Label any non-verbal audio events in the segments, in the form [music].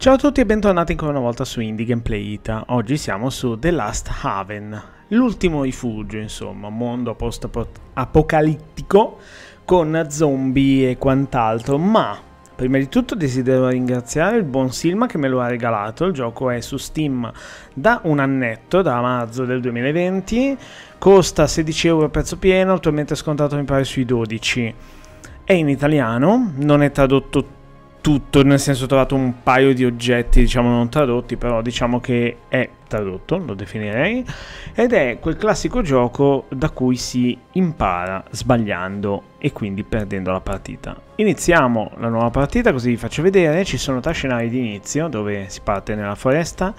Ciao a tutti e bentornati ancora una volta su Indie Gameplay Ita. Oggi siamo su The Last Haven, l'ultimo rifugio, insomma, mondo post-apocalittico con zombie e quant'altro, ma prima di tutto desidero ringraziare il buon Silma che me lo ha regalato, il gioco è su Steam da un annetto, da marzo del 2020, costa 16 euro a prezzo pieno, attualmente scontato mi pare sui 12. È in italiano, non è tradotto tutto tutto, nel senso ho trovato un paio di oggetti, diciamo non tradotti, però diciamo che è tradotto, lo definirei, ed è quel classico gioco da cui si impara sbagliando e quindi perdendo la partita. Iniziamo la nuova partita, così vi faccio vedere, ci sono tre scenari di inizio dove si parte nella foresta,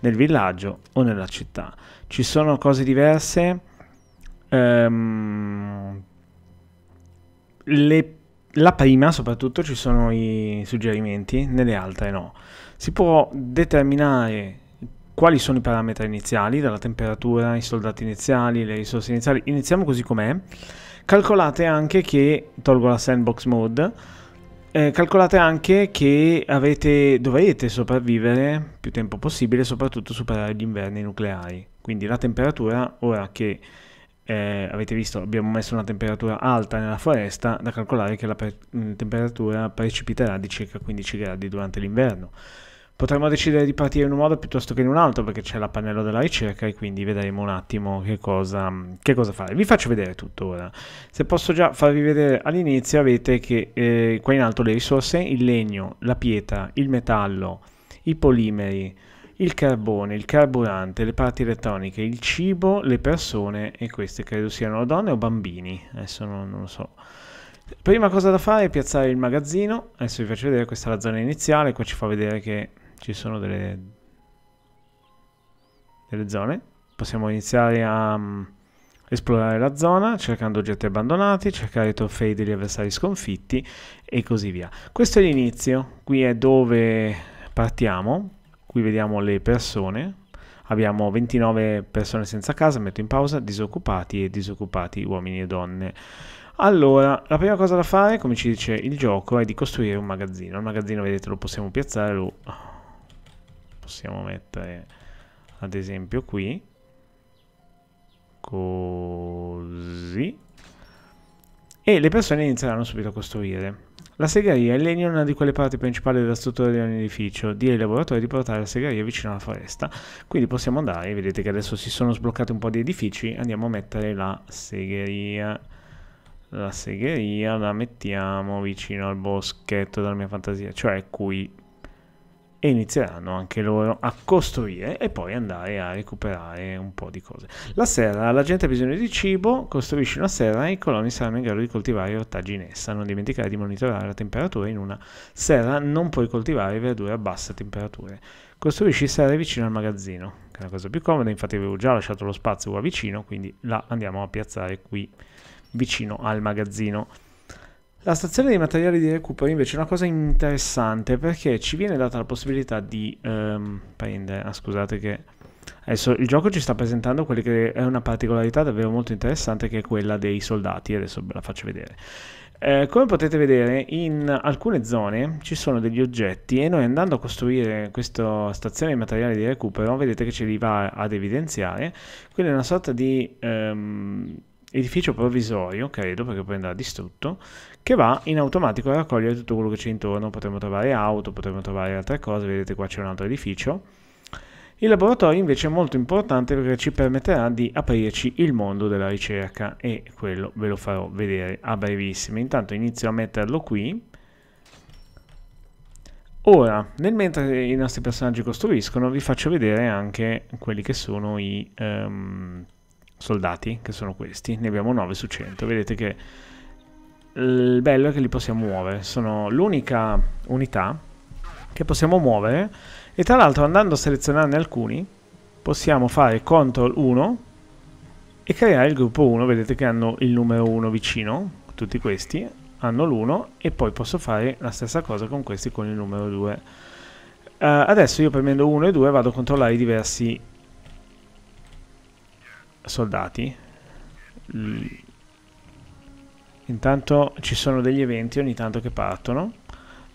nel villaggio o nella città. Ci sono cose diverse. Um, le la prima soprattutto ci sono i suggerimenti, nelle altre no. Si può determinare quali sono i parametri iniziali, dalla temperatura, i soldati iniziali, le risorse iniziali. Iniziamo così com'è. Calcolate anche che, tolgo la sandbox mode, eh, calcolate anche che avete, dovrete sopravvivere più tempo possibile, soprattutto superare gli inverni nucleari. Quindi la temperatura, ora che eh, avete visto abbiamo messo una temperatura alta nella foresta da calcolare che la pre- mm, temperatura precipiterà di circa 15 gradi durante l'inverno potremmo decidere di partire in un modo piuttosto che in un altro perché c'è la pannello della ricerca e quindi vedremo un attimo che cosa, mm, che cosa fare vi faccio vedere tutto ora se posso già farvi vedere all'inizio avete che eh, qua in alto le risorse il legno, la pietra, il metallo i polimeri il carbone, il carburante, le parti elettroniche, il cibo, le persone e queste credo siano donne o bambini, adesso non, non lo so. Prima cosa da fare è piazzare il magazzino, adesso vi faccio vedere, questa è la zona iniziale, qua ci fa vedere che ci sono delle, delle zone. Possiamo iniziare a um, esplorare la zona cercando oggetti abbandonati, cercare trofei degli avversari sconfitti e così via. Questo è l'inizio, qui è dove partiamo, qui vediamo le persone, abbiamo 29 persone senza casa, metto in pausa, disoccupati e disoccupati uomini e donne. Allora, la prima cosa da fare, come ci dice il gioco, è di costruire un magazzino. Il magazzino, vedete, lo possiamo piazzare, lo possiamo mettere ad esempio qui. Così. E le persone inizieranno subito a costruire. La segheria in legno è una di quelle parti principali della struttura di un edificio. Dire ai lavoratori di portare la segheria vicino alla foresta. Quindi possiamo andare, vedete che adesso si sono sbloccati un po' di edifici, andiamo a mettere la segheria. La segheria la mettiamo vicino al boschetto della mia fantasia, cioè qui e inizieranno anche loro a costruire e poi andare a recuperare un po' di cose. La serra, la gente ha bisogno di cibo, costruisci una serra e i coloni saranno in grado di coltivare ortaggi in essa. Non dimenticare di monitorare la temperatura in una serra, non puoi coltivare verdure a basse temperature. Costruisci serre vicino al magazzino, che è la cosa più comoda, infatti avevo già lasciato lo spazio qua vicino, quindi la andiamo a piazzare qui vicino al magazzino. La stazione dei materiali di recupero invece è una cosa interessante perché ci viene data la possibilità di ehm, prendere... Ah, scusate che... Adesso il gioco ci sta presentando quella che è una particolarità davvero molto interessante che è quella dei soldati, adesso ve la faccio vedere. Eh, come potete vedere in alcune zone ci sono degli oggetti e noi andando a costruire questa stazione di materiali di recupero vedete che ce li va ad evidenziare, quindi è una sorta di... Ehm, edificio provvisorio, credo, perché poi andrà distrutto, che va in automatico a raccogliere tutto quello che c'è intorno, potremmo trovare auto, potremmo trovare altre cose, vedete qua c'è un altro edificio. Il laboratorio invece è molto importante perché ci permetterà di aprirci il mondo della ricerca e quello ve lo farò vedere a brevissimo. Intanto inizio a metterlo qui. Ora, nel mentre i nostri personaggi costruiscono, vi faccio vedere anche quelli che sono i... Um, soldati, che sono questi, ne abbiamo 9 su 100. Vedete che il bello è che li possiamo muovere, sono l'unica unità che possiamo muovere e tra l'altro andando a selezionarne alcuni possiamo fare CTRL 1 e creare il gruppo 1, vedete che hanno il numero 1 vicino, tutti questi hanno l'1 e poi posso fare la stessa cosa con questi con il numero 2. Uh, eh, adesso io premendo 1 e 2 vado a controllare i diversi soldati. Intanto ci sono degli eventi ogni tanto che partono,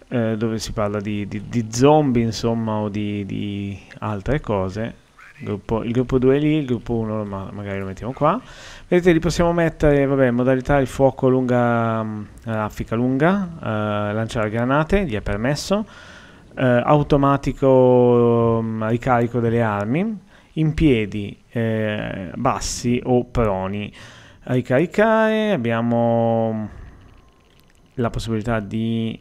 eh, dove si parla di, di, di, zombie, insomma, o di, di altre cose. Il gruppo, il gruppo 2 è lì, il gruppo 1 ma magari lo mettiamo qua. Vedete, li possiamo mettere, vabbè, modalità di fuoco lunga, raffica mm, lunga, eh, lanciare granate, gli è permesso, eh, automatico mm, ricarico delle armi, in piedi, eh, bassi o proni. Ricaricare, abbiamo la possibilità di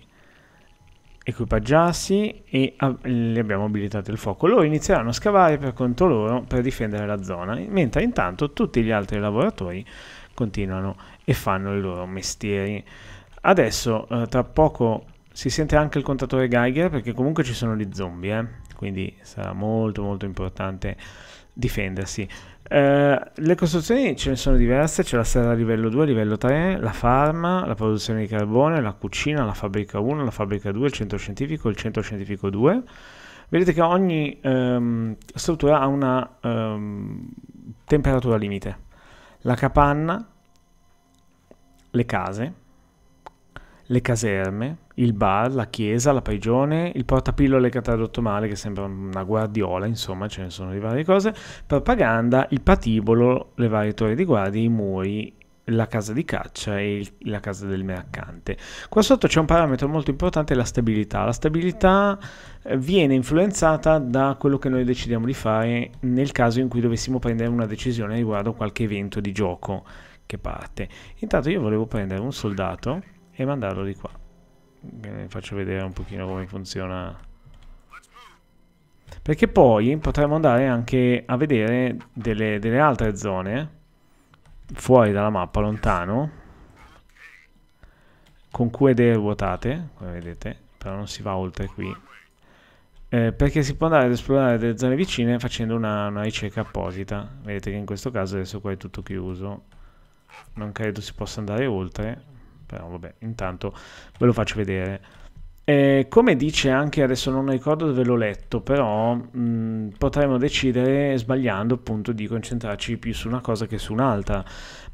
equipaggiarsi e ab- le abbiamo abilitato il fuoco. Loro inizieranno a scavare per conto loro per difendere la zona, mentre intanto tutti gli altri lavoratori continuano e fanno i loro mestieri. Adesso eh, tra poco si sente anche il contatore Geiger perché comunque ci sono gli zombie, eh quindi sarà molto molto importante difendersi. Eh, le costruzioni ce ne sono diverse, c'è la serra livello 2, livello 3, la farma, la produzione di carbone, la cucina, la fabbrica 1, la fabbrica 2, il centro scientifico, il centro scientifico 2. Vedete che ogni ehm, struttura ha una ehm, temperatura limite. La capanna, le case, le caserme, il bar, la chiesa, la prigione, il portapillole che ha tradotto male, che sembra una guardiola, insomma ce ne sono di varie cose, propaganda, il patibolo, le varie torri di guardia, i muri, la casa di caccia e il, la casa del mercante. Qua sotto c'è un parametro molto importante, la stabilità. La stabilità eh, viene influenzata da quello che noi decidiamo di fare nel caso in cui dovessimo prendere una decisione riguardo a qualche evento di gioco che parte. Intanto io volevo prendere un soldato e mandarlo di qua. Vi faccio vedere un pochino come funziona. Perché poi potremmo andare anche a vedere delle, delle altre zone fuori dalla mappa, lontano, con QED ruotate, come vedete, però non si va oltre qui. Eh, perché si può andare ad esplorare delle zone vicine facendo una, una ricerca apposita. Vedete che in questo caso adesso qua è tutto chiuso. Non credo si possa andare oltre, però vabbè, intanto ve lo faccio vedere. Eh, come dice anche, adesso non ricordo dove l'ho letto, però mh, potremmo decidere sbagliando appunto di concentrarci più su una cosa che su un'altra,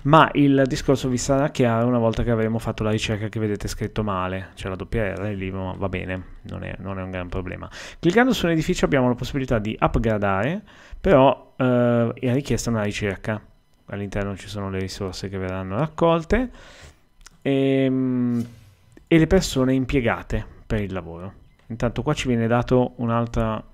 ma il discorso vi sarà chiaro una volta che avremo fatto la ricerca che vedete scritto male, c'è la doppia R lì, ma va bene, non è, non è, un gran problema. Cliccando su un edificio abbiamo la possibilità di upgradare, però eh, è richiesta una ricerca, all'interno ci sono le risorse che verranno raccolte e, ehm, e le persone impiegate per il lavoro. Intanto qua ci viene dato un'altra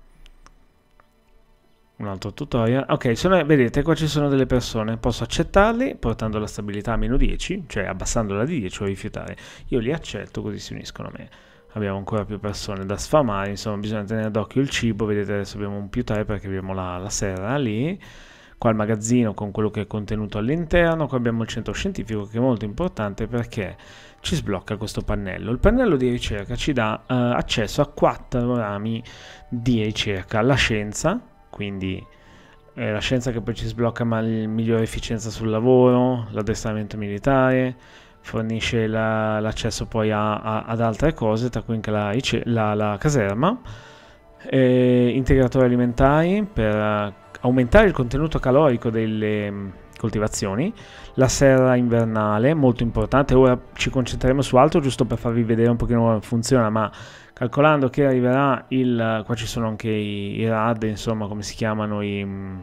un altro tutorial. Ok, sono, vedete qua ci sono delle persone, posso accettarli portando la stabilità a meno 10, cioè abbassandola di 10 o rifiutare. Io li accetto così si uniscono a me. Abbiamo ancora più persone da sfamare, insomma bisogna tenere d'occhio il cibo, vedete adesso abbiamo un più 3 perché abbiamo la, la serra lì qua il magazzino con quello che è contenuto all'interno, qua abbiamo il centro scientifico che è molto importante perché ci sblocca questo pannello. Il pannello di ricerca ci dà eh, accesso a quattro rami di ricerca, la scienza, quindi eh, la scienza che poi ci sblocca ma migliore efficienza sul lavoro, l'addestramento militare, fornisce la, l'accesso poi a, a, ad altre cose, tra cui anche la, la, la caserma, eh, integratori alimentari per aumentare il contenuto calorico delle mm, coltivazioni, la serra invernale, molto importante, ora ci concentreremo su altro giusto per farvi vedere un pochino come funziona, ma calcolando che arriverà il... qua ci sono anche i, i rad, insomma come si chiamano i... Mm,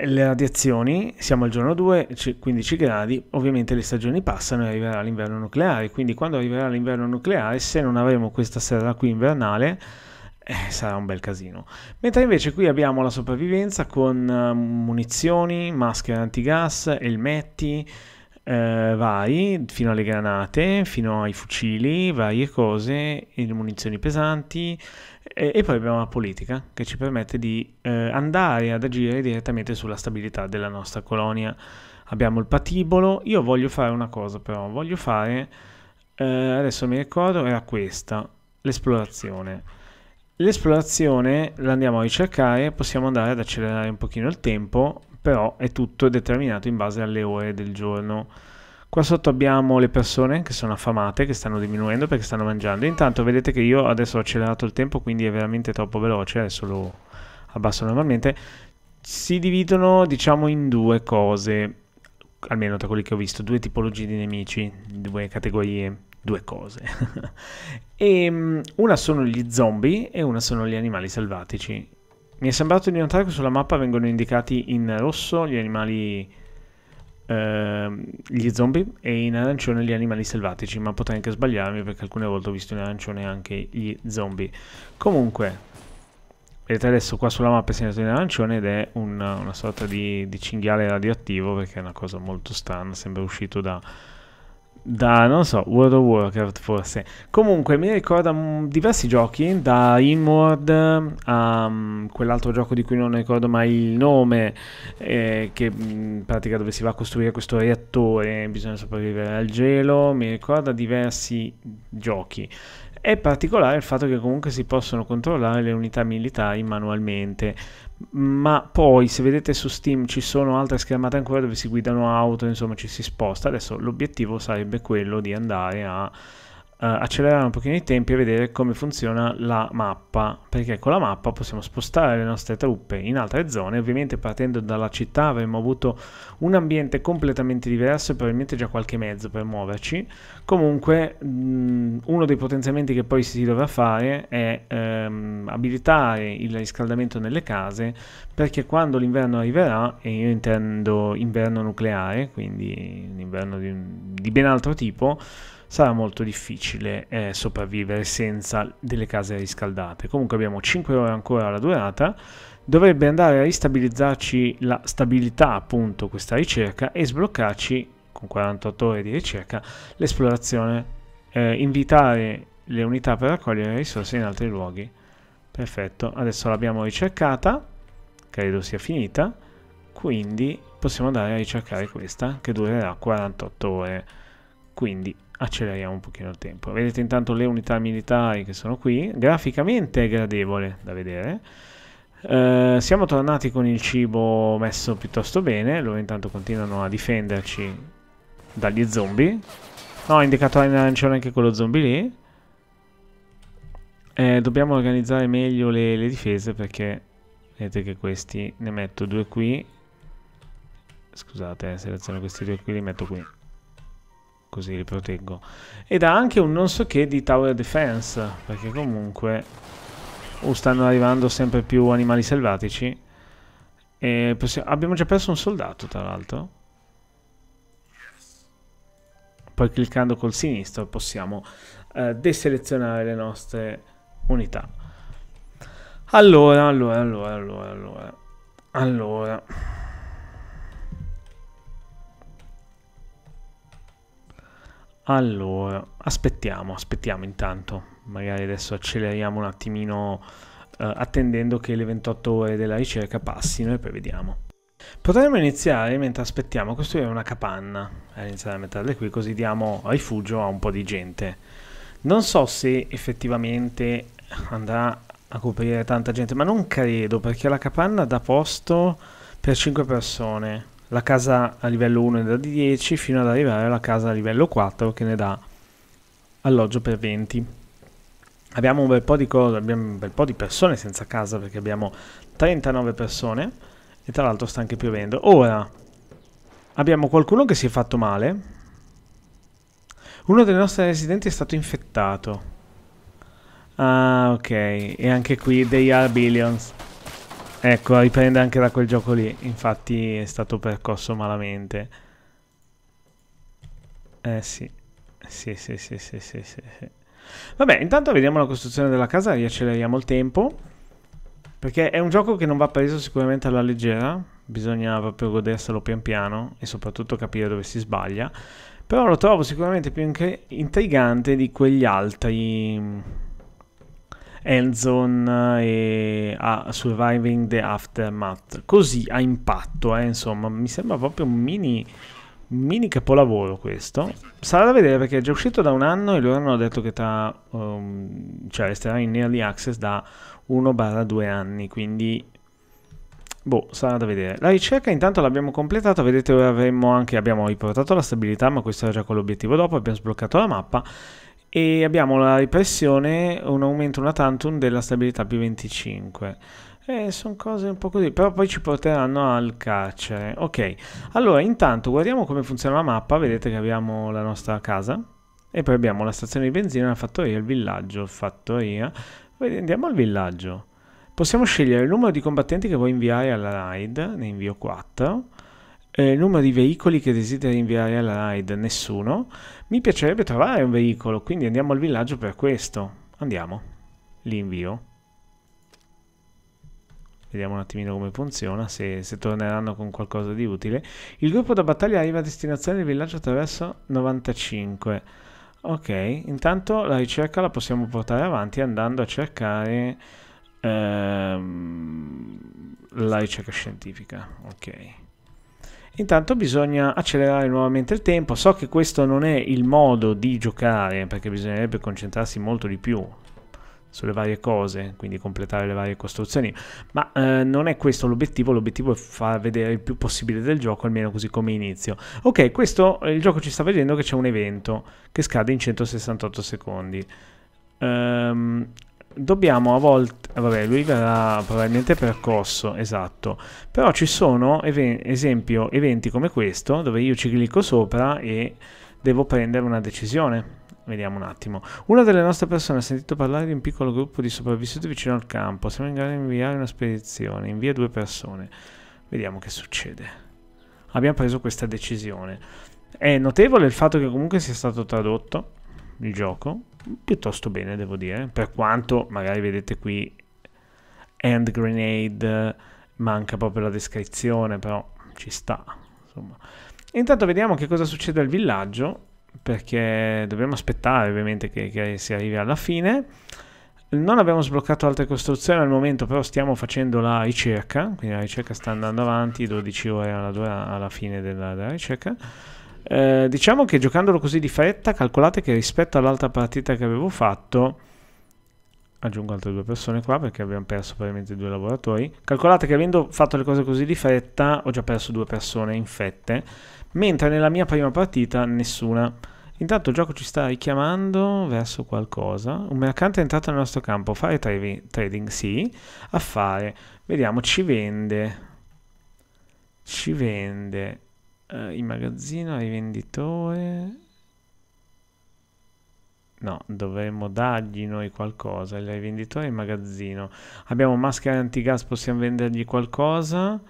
le radiazioni, siamo al giorno 2, 15 gradi, ovviamente le stagioni passano e arriverà l'inverno nucleare, quindi quando arriverà l'inverno nucleare, se non avremo questa serra qui invernale, eh, sarà un bel casino. Mentre invece qui abbiamo la sopravvivenza con ehm, munizioni, maschere antigas, elmetti, eh, vari, fino alle granate, fino ai fucili, varie cose, munizioni pesanti eh, e, poi abbiamo la politica che ci permette di eh, andare ad agire direttamente sulla stabilità della nostra colonia. Abbiamo il patibolo, io voglio fare una cosa però, voglio fare, eh, adesso mi ricordo, era questa, l'esplorazione. L'esplorazione la andiamo a ricercare, possiamo andare ad accelerare un pochino il tempo, però è tutto determinato in base alle ore del giorno. Qua sotto abbiamo le persone che sono affamate, che stanno diminuendo perché stanno mangiando. Intanto vedete che io adesso ho accelerato il tempo, quindi è veramente troppo veloce, adesso lo abbasso normalmente. Si dividono, diciamo, in due cose, almeno tra quelli che ho visto, due tipologie di nemici, due categorie due cose. [laughs] e, ehm, una sono gli zombie e una sono gli animali selvatici. Mi è sembrato di notare che sulla mappa vengono indicati in rosso gli animali... Ehm, gli zombie e in arancione gli animali selvatici, ma potrei anche sbagliarmi perché alcune volte ho visto in arancione anche gli zombie. Comunque, vedete adesso qua sulla mappa è segnato in arancione ed è una, una sorta di, di cinghiale radioattivo perché è una cosa molto strana, sembra uscito da da, non so, World of Warcraft forse. Comunque mi ricorda m, mm, diversi giochi, da Inward a um, ehm, quell'altro gioco di cui non ricordo mai il nome, eh, che in mm, pratica dove si va a costruire questo reattore, bisogna sopravvivere al gelo, mi ricorda diversi giochi. È particolare il fatto che comunque si possono controllare le unità militari manualmente, ma poi se vedete su Steam ci sono altre schermate ancora dove si guidano auto, insomma ci si sposta. Adesso l'obiettivo sarebbe quello di andare a eh, accelerare un pochino i tempi e vedere come funziona la mappa perché con la mappa possiamo spostare le nostre truppe in altre zone ovviamente partendo dalla città avremmo avuto un ambiente completamente diverso e probabilmente già qualche mezzo per muoverci comunque mh, mm, uno dei potenziamenti che poi si dovrà fare è ehm, abilitare il riscaldamento nelle case perché quando l'inverno arriverà e io intendo inverno nucleare quindi un inverno di, di ben altro tipo sarà molto difficile eh, sopravvivere senza delle case riscaldate. Comunque abbiamo 5 ore ancora alla durata, dovrebbe andare a ristabilizzarci la stabilità appunto questa ricerca e sbloccarci con 48 ore di ricerca l'esplorazione, eh, invitare le unità per raccogliere risorse in altri luoghi. Perfetto, adesso l'abbiamo ricercata, credo sia finita, quindi possiamo andare a ricercare questa che durerà 48 ore. Quindi acceleriamo un pochino il tempo. Vedete intanto le unità militari che sono qui, graficamente è gradevole da vedere. Eh, siamo tornati con il cibo messo piuttosto bene, loro intanto continuano a difenderci dagli zombie. No, ho indicato in arancione anche quello zombie lì. Eh, dobbiamo organizzare meglio le, le difese perché vedete che questi ne metto due qui. Scusate, eh, seleziono questi due qui, li metto qui così li proteggo. Ed ha anche un non so che di tower defense, perché comunque oh, stanno arrivando sempre più animali selvatici. E abbiamo già perso un soldato, tra l'altro. Poi cliccando col sinistro possiamo eh, deselezionare le nostre unità. Allora, allora, allora, allora, allora. Allora. Allora, aspettiamo, aspettiamo intanto. Magari adesso acceleriamo un attimino eh, attendendo che le 28 ore della ricerca passino e poi vediamo. Potremmo iniziare mentre aspettiamo a costruire una capanna, eh, iniziare a metterle qui così diamo rifugio a un po' di gente. Non so se effettivamente andrà a coprire tanta gente, ma non credo perché la capanna dà posto per 5 persone la casa a livello 1 ne dà di 10 fino ad arrivare alla casa a livello 4 che ne dà alloggio per 20. Abbiamo un bel po' di cose, abbiamo un bel po' di persone senza casa perché abbiamo 39 persone e tra l'altro sta anche piovendo. Ora abbiamo qualcuno che si è fatto male. Uno dei nostri residenti è stato infettato. Ah, ok. E anche qui dei are billions. Ecco, riprende anche da quel gioco lì. Infatti è stato percosso malamente. Eh sì. Sì, sì, sì, sì, sì, sì, sì. Vabbè, intanto vediamo la costruzione della casa, riacceleriamo il tempo. Perché è un gioco che non va preso sicuramente alla leggera, bisogna proprio goderselo pian piano e soprattutto capire dove si sbaglia. Però lo trovo sicuramente più intrigante di quegli altri Endzone eh, e a Surviving the Aftermath. Così a impatto, eh, insomma, mi sembra proprio un mini, mini capolavoro questo. Sarà da vedere perché è già uscito da un anno e loro hanno detto che tra, um, cioè resterà in early access da 1-2 anni, quindi Boh, sarà da vedere. La ricerca intanto l'abbiamo completata, vedete ora avremmo anche, abbiamo riportato la stabilità, ma questo era già con l'obiettivo dopo, abbiamo sbloccato la mappa e abbiamo la ripressione, un aumento una tantum della stabilità più 25. Eh, sono cose un po' così, però poi ci porteranno al carcere. Ok, allora intanto guardiamo come funziona la mappa, vedete che abbiamo la nostra casa e poi abbiamo la stazione di benzina, la fattoria, il villaggio, fattoria. Andiamo al villaggio. Possiamo scegliere il numero di combattenti che vuoi inviare alla raid, ne invio 4 eh, numero di veicoli che desideri inviare alla ride, nessuno. Mi piacerebbe trovare un veicolo, quindi andiamo al villaggio per questo. Andiamo, li invio. Vediamo un attimino come funziona, se, se, torneranno con qualcosa di utile. Il gruppo da battaglia arriva a destinazione del villaggio attraverso 95. Ok, intanto la ricerca la possiamo portare avanti andando a cercare ehm, la ricerca scientifica. Ok. Intanto bisogna accelerare nuovamente il tempo, so che questo non è il modo di giocare perché bisognerebbe concentrarsi molto di più sulle varie cose, quindi completare le varie costruzioni, ma eh, non è questo l'obiettivo, l'obiettivo è far vedere il più possibile del gioco, almeno così come inizio. Ok, questo eh, il gioco ci sta vedendo che c'è un evento che scade in 168 secondi. Um, dobbiamo a volte... Eh, vabbè, lui verrà probabilmente percorso, esatto. Però ci sono, even esempio, eventi come questo, dove io ci clicco sopra e devo prendere una decisione. Vediamo un attimo. Una delle nostre persone ha sentito parlare di un piccolo gruppo di sopravvissuti vicino al campo. Siamo in grado di inviare una spedizione. Invia due persone. Vediamo che succede. Abbiamo preso questa decisione. È notevole il fatto che comunque sia stato tradotto il gioco piuttosto bene, devo dire, per quanto magari vedete qui hand grenade manca proprio la descrizione, però ci sta, insomma. Intanto vediamo che cosa succede al villaggio, perché dobbiamo aspettare ovviamente che, che si arrivi alla fine. Non abbiamo sbloccato altre costruzioni al momento, però stiamo facendo la ricerca, quindi la ricerca sta andando avanti, 12 ore alla, alla fine della, della ricerca. Eh, diciamo che giocandolo così di fretta, calcolate che rispetto all'altra partita che avevo fatto, aggiungo altre due persone qua perché abbiamo perso probabilmente due lavoratori, calcolate che avendo fatto le cose così di fretta ho già perso due persone infette, mentre nella mia prima partita nessuna. Intanto il gioco ci sta richiamando verso qualcosa. Un mercante è entrato nel nostro campo. Fare trading? Sì. Affare. Vediamo, ci vende. Ci vende uh, eh, in magazzino, rivenditore... No, dovremmo dargli noi qualcosa, il rivenditore il magazzino. Abbiamo maschere antigas, possiamo vendergli qualcosa?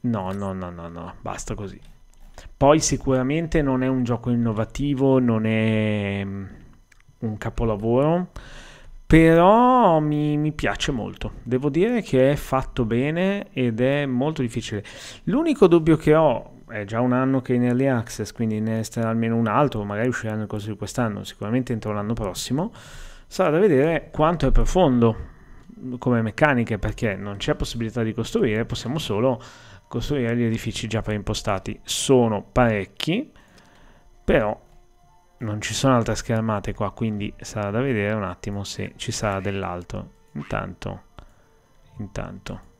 No, no, no, no, no, basta così. Poi sicuramente non è un gioco innovativo, non è mm, un capolavoro, però mi, mi, piace molto. Devo dire che è fatto bene ed è molto difficile. L'unico dubbio che ho è già un anno che è in early access, quindi ne esiste almeno un altro, magari uscirà nel corso di quest'anno, sicuramente entro l'anno prossimo. Sarà da vedere quanto è profondo come meccaniche, perché non c'è possibilità di costruire, possiamo solo costruire gli edifici già preimpostati. Sono parecchi, però non ci sono altre schermate qua, quindi sarà da vedere un attimo se ci sarà dell'altro. Intanto, intanto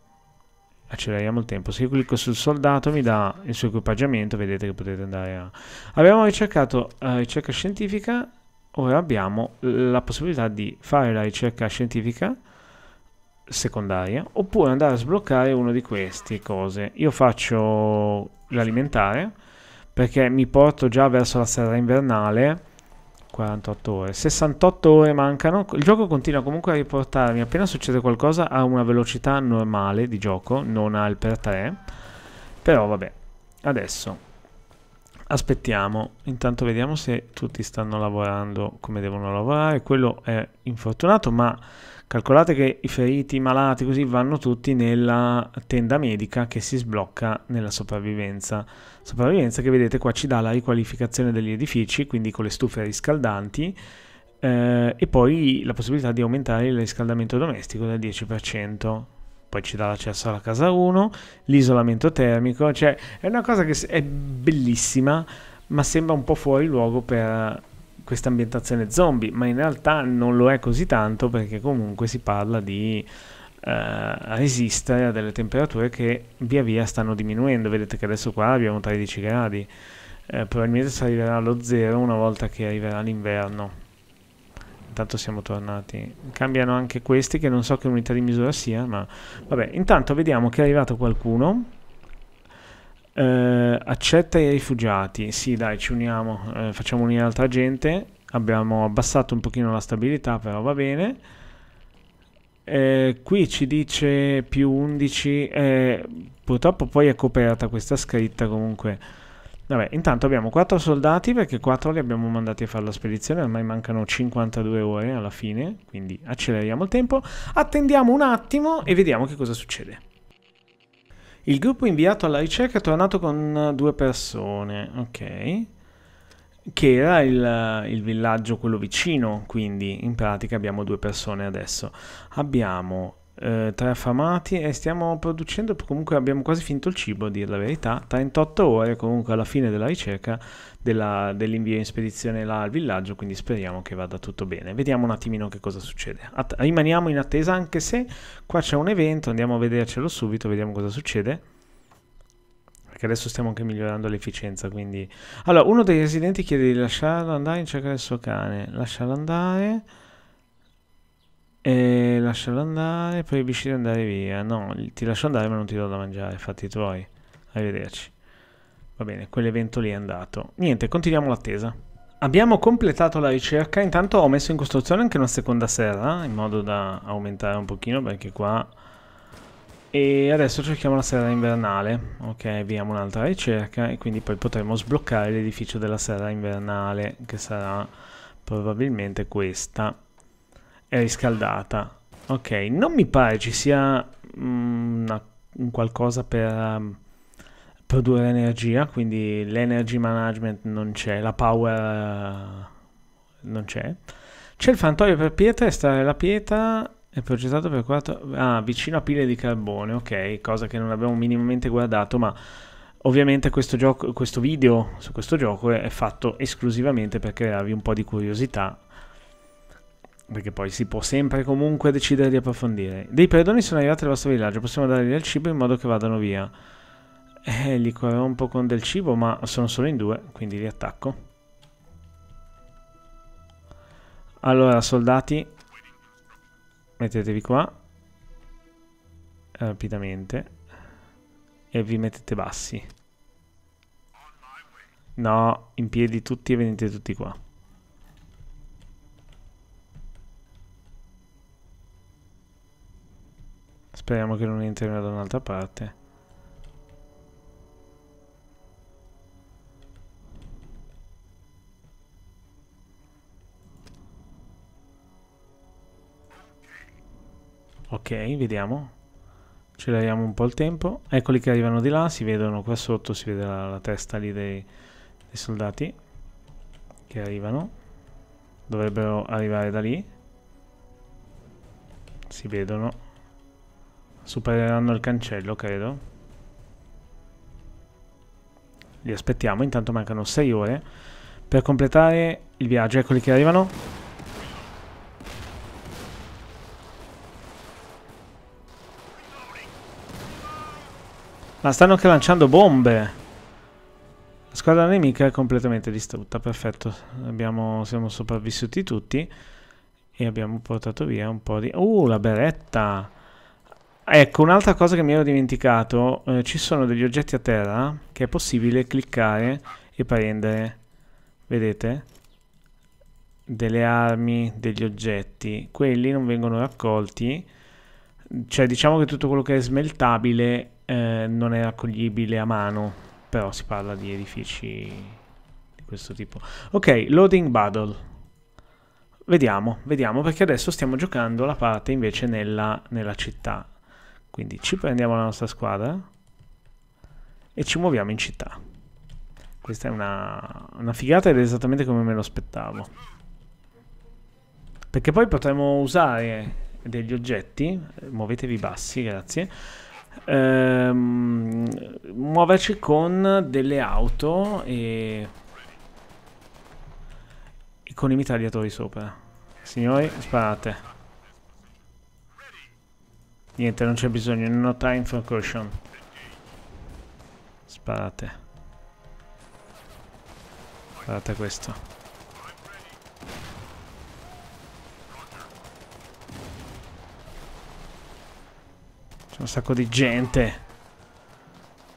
acceleriamo il tempo se io clicco sul soldato mi dà il suo equipaggiamento vedete che potete andare a abbiamo ricercato eh, ricerca scientifica ora abbiamo la possibilità di fare la ricerca scientifica secondaria oppure andare a sbloccare una di queste cose io faccio l'alimentare perché mi porto già verso la serra invernale 48 ore, 68 ore mancano. Il gioco continua comunque a riportarmi appena succede qualcosa a una velocità normale di gioco, non al per 3. Però vabbè, adesso aspettiamo. Intanto vediamo se tutti stanno lavorando come devono lavorare. Quello è infortunato, ma Calcolate che i feriti, i malati, così vanno tutti nella tenda medica che si sblocca nella sopravvivenza. Sopravvivenza che vedete qua ci dà la riqualificazione degli edifici, quindi con le stufe riscaldanti, eh, e poi la possibilità di aumentare il riscaldamento domestico del 10% poi ci dà l'accesso alla casa 1, l'isolamento termico, cioè è una cosa che è bellissima, ma sembra un po' fuori luogo per questa ambientazione zombie, ma in realtà non lo è così tanto perché comunque si parla di eh, resistere a delle temperature che via via stanno diminuendo. Vedete che adesso qua abbiamo 13 gradi, eh, probabilmente si arriverà allo zero una volta che arriverà l'inverno. Intanto siamo tornati. Cambiano anche questi che non so che unità di misura sia, ma vabbè, intanto vediamo che è arrivato qualcuno. Eh, accetta i rifugiati, sì dai ci uniamo, eh, facciamo unire altra gente, abbiamo abbassato un pochino la stabilità però va bene. Eh, qui ci dice più 11, eh, purtroppo poi è coperta questa scritta comunque. Vabbè, intanto abbiamo 4 soldati perché 4 li abbiamo mandati a fare la spedizione, ormai mancano 52 ore alla fine, quindi acceleriamo il tempo, attendiamo un attimo e vediamo che cosa succede. Il gruppo inviato alla ricerca è tornato con eh, due persone, ok? Che era il, eh, il villaggio quello vicino, quindi in pratica abbiamo due persone adesso. Abbiamo eh, tre affamati e stiamo producendo, comunque abbiamo quasi finito il cibo a dire la verità, 38 ore comunque alla fine della ricerca della, dell'invio in spedizione là al villaggio, quindi speriamo che vada tutto bene. Vediamo un attimino che cosa succede. At- rimaniamo in attesa anche se qua c'è un evento, andiamo a vedercelo subito, vediamo cosa succede perché adesso stiamo anche migliorando l'efficienza. Quindi, allora, uno dei residenti chiede di lasciarlo andare in cerca del suo cane. Lasciarlo andare. E lascialo andare, poi decidi di andare via. No, ti lascio andare ma non ti do da mangiare, fatti i tuoi. Arrivederci. Va bene, quell'evento lì è andato. Niente, continuiamo l'attesa. Abbiamo completato la ricerca, intanto ho messo in costruzione anche una seconda serra, in modo da aumentare un pochino perché qua... E adesso cerchiamo la serra invernale. Ok, avviamo un'altra ricerca e quindi poi potremo sbloccare l'edificio della serra invernale, che sarà probabilmente questa è riscaldata. Ok, non mi pare ci sia mm, una, un qualcosa per um, produrre energia, quindi l'energy management non c'è, la power uh, non c'è. C'è il frantoio per pietra, estrarre la pietra è progettato per 4... Ah, vicino a pile di carbone, ok, cosa che non abbiamo minimamente guardato, ma ovviamente questo, gioco, questo video su questo gioco è fatto esclusivamente per crearvi un po' di curiosità perché poi si può sempre comunque decidere di approfondire. Dei predoni sono arrivati al vostro villaggio, possiamo dargli del cibo in modo che vadano via. Eh, li corrompo con del cibo, ma sono solo in due, quindi li attacco. Allora, soldati, mettetevi qua. Rapidamente. E vi mettete bassi. No, in piedi tutti e venite tutti qua. Speriamo che non entrino da un'altra parte. Ok, vediamo. Acceleriamo un po' il tempo. Eccoli che arrivano di là, si vedono qua sotto, si vede la, la testa lì dei, dei soldati che arrivano. Dovrebbero arrivare da lì. Si vedono. Supereranno il cancello, credo. Li aspettiamo, intanto mancano 6 ore per completare il viaggio. Eccoli che arrivano. Ma stanno anche lanciando bombe. La squadra nemica è completamente distrutta, perfetto. Abbiamo, siamo sopravvissuti tutti e abbiamo portato via un po' di... Uh, la beretta! Ecco, un'altra cosa che mi ero dimenticato, eh, ci sono degli oggetti a terra che è possibile cliccare e prendere. Vedete? Delle armi, degli oggetti. Quelli non vengono raccolti. Cioè, diciamo che tutto quello che è smeltabile eh, non è raccoglibile a mano. Però si parla di edifici di questo tipo. Ok, loading battle. Vediamo, vediamo, perché adesso stiamo giocando la parte invece nella, nella città quindi ci prendiamo la nostra squadra e ci muoviamo in città. Questa è una, una figata ed è esattamente come me lo aspettavo. Perché poi potremmo usare degli oggetti, muovetevi bassi, grazie, ehm, muoverci con delle auto e, e con i mitragliatori sopra. Signori, sparate. Niente, non c'è bisogno, no time for caution. Sparate. Sparate questo. C'è un sacco di gente.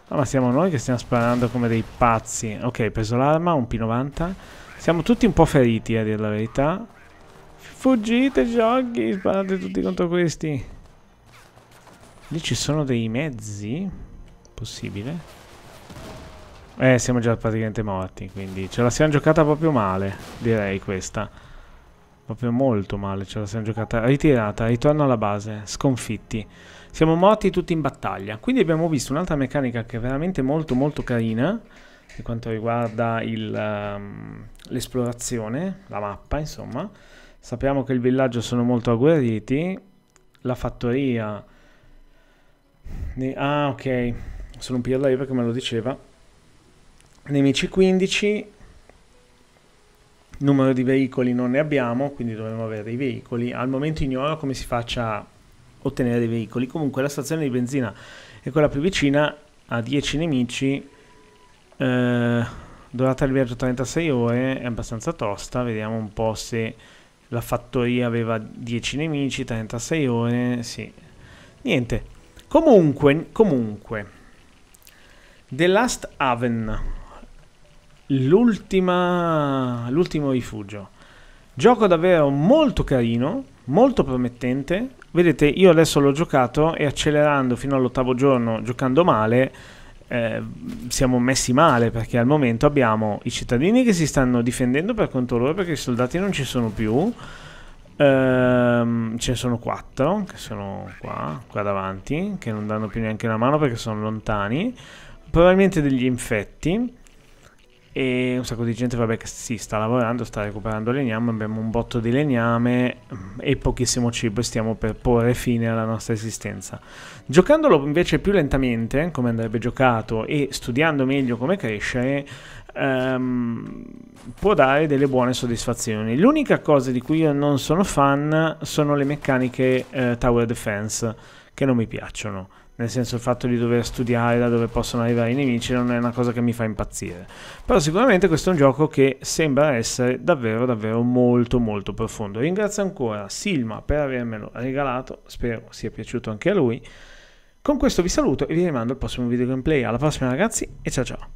Ah, ma siamo noi che stiamo sparando come dei pazzi. Ok, preso l'arma, un P90. Siamo tutti un po' feriti, a dire la verità. Fuggite, giochi! Sparate tutti contro questi. Lì ci sono dei mezzi? Possibile? Eh, siamo già praticamente morti, quindi ce la siamo giocata proprio male, direi questa. Proprio molto male ce la siamo giocata. Ritirata, ritorno alla base, sconfitti. Siamo morti tutti in battaglia. Quindi abbiamo visto un'altra meccanica che è veramente molto molto carina per quanto riguarda ehm, l'esplorazione, um, la mappa, insomma. Sappiamo che il villaggio sono molto agguerriti. La fattoria ah ok, sono un pirla io perché me lo diceva. Nemici 15, numero di veicoli non ne abbiamo, quindi dovremmo avere dei veicoli. Al momento ignoro come si faccia a ottenere dei veicoli. Comunque la stazione di benzina è quella più vicina, ha 10 nemici, eh, durata del viaggio 36 ore, è abbastanza tosta, vediamo un po' se la fattoria aveva 10 nemici, 36 ore, sì. Niente, Comunque, comunque, The Last Haven, l'ultima, l'ultimo rifugio. Gioco davvero molto carino, molto promettente. Vedete, io adesso l'ho giocato e accelerando fino all'ottavo giorno, giocando male, eh, siamo messi male perché al momento abbiamo i cittadini che si stanno difendendo per conto loro perché i soldati non ci sono più. Ehm, ce ne sono quattro che sono qua, qua davanti, che non danno più neanche una mano perché sono lontani. Probabilmente degli infetti e un sacco di gente vabbè che si sta lavorando, sta recuperando legname, abbiamo un botto di legname mm, e pochissimo cibo e stiamo per porre fine alla nostra esistenza. Giocandolo invece più lentamente, come andrebbe giocato, e studiando meglio come crescere, ehm, può dare delle buone soddisfazioni. L'unica cosa di cui io non sono fan sono le meccaniche eh, tower defense, che non mi piacciono nel senso il fatto di dover studiare da dove possono arrivare i nemici non è una cosa che mi fa impazzire. Però sicuramente questo è un gioco che sembra essere davvero davvero molto molto profondo. Ringrazio ancora Silma per avermelo regalato, spero sia piaciuto anche a lui. Con questo vi saluto e vi rimando al prossimo video gameplay. Alla prossima ragazzi e ciao ciao!